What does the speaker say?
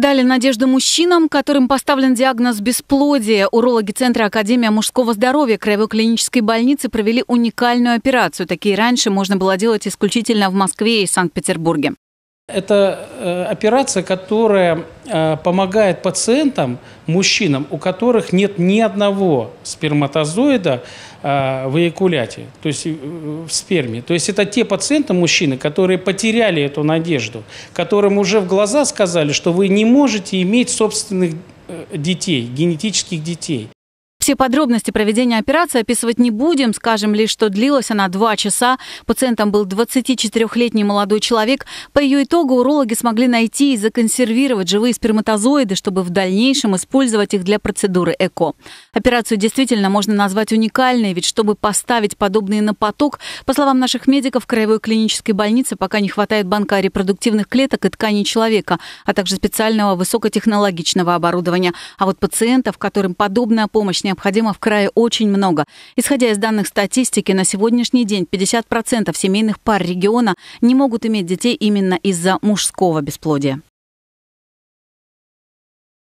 дали надежду мужчинам, которым поставлен диагноз бесплодия. Урологи Центра Академия мужского здоровья Краевой клинической больницы провели уникальную операцию. Такие раньше можно было делать исключительно в Москве и Санкт-Петербурге. Это э, операция, которая э, помогает пациентам, мужчинам, у которых нет ни одного сперматозоида э, в эякуляте, то есть в сперме. То есть это те пациенты, мужчины, которые потеряли эту надежду, которым уже в глаза сказали, что вы не можете иметь собственных детей, генетических детей. Все подробности проведения операции описывать не будем, скажем лишь, что длилась она два часа. Пациентом был 24-летний молодой человек. По ее итогу урологи смогли найти и законсервировать живые сперматозоиды, чтобы в дальнейшем использовать их для процедуры ЭКО. Операцию действительно можно назвать уникальной, ведь чтобы поставить подобные на поток, по словам наших медиков, Краевой клинической больницы пока не хватает банка репродуктивных клеток и тканей человека, а также специального высокотехнологичного оборудования. А вот пациентов, которым подобная помощь не необходимо в крае очень много. Исходя из данных статистики, на сегодняшний день 50% семейных пар региона не могут иметь детей именно из-за мужского бесплодия.